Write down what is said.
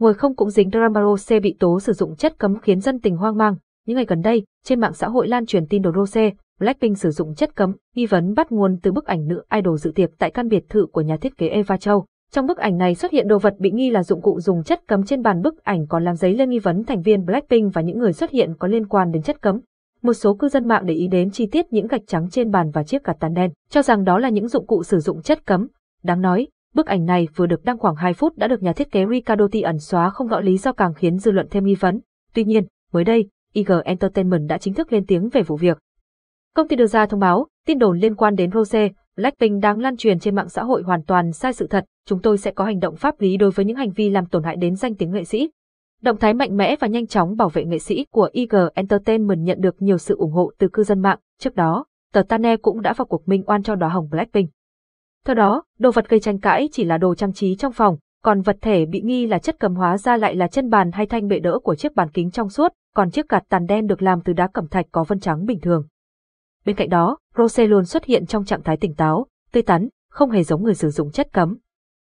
ngồi không cũng dính drama Rose bị tố sử dụng chất cấm khiến dân tình hoang mang. Những ngày gần đây, trên mạng xã hội lan truyền tin đồ Rose, Blackpink sử dụng chất cấm, nghi vấn bắt nguồn từ bức ảnh nữ idol dự tiệc tại căn biệt thự của nhà thiết kế Eva Châu. Trong bức ảnh này xuất hiện đồ vật bị nghi là dụng cụ dùng chất cấm trên bàn bức ảnh còn làm giấy lên nghi vấn thành viên Blackpink và những người xuất hiện có liên quan đến chất cấm. Một số cư dân mạng để ý đến chi tiết những gạch trắng trên bàn và chiếc cạt tàn đen, cho rằng đó là những dụng cụ sử dụng chất cấm. Đáng nói, Bức ảnh này vừa được đăng khoảng 2 phút đã được nhà thiết kế Ricardo T ẩn xóa không rõ lý do càng khiến dư luận thêm nghi vấn. Tuy nhiên, mới đây, IG Entertainment đã chính thức lên tiếng về vụ việc. Công ty đưa ra thông báo, tin đồn liên quan đến Rose, Blackpink đang lan truyền trên mạng xã hội hoàn toàn sai sự thật, chúng tôi sẽ có hành động pháp lý đối với những hành vi làm tổn hại đến danh tiếng nghệ sĩ. Động thái mạnh mẽ và nhanh chóng bảo vệ nghệ sĩ của IG Entertainment nhận được nhiều sự ủng hộ từ cư dân mạng. Trước đó, tờ Tane cũng đã vào cuộc minh oan cho đóa hồng Blackpink. Theo đó, đồ vật gây tranh cãi chỉ là đồ trang trí trong phòng, còn vật thể bị nghi là chất cầm hóa ra lại là chân bàn hay thanh bệ đỡ của chiếc bàn kính trong suốt, còn chiếc gạt tàn đen được làm từ đá cẩm thạch có vân trắng bình thường. Bên cạnh đó, Rose luôn xuất hiện trong trạng thái tỉnh táo, tươi tắn, không hề giống người sử dụng chất cấm,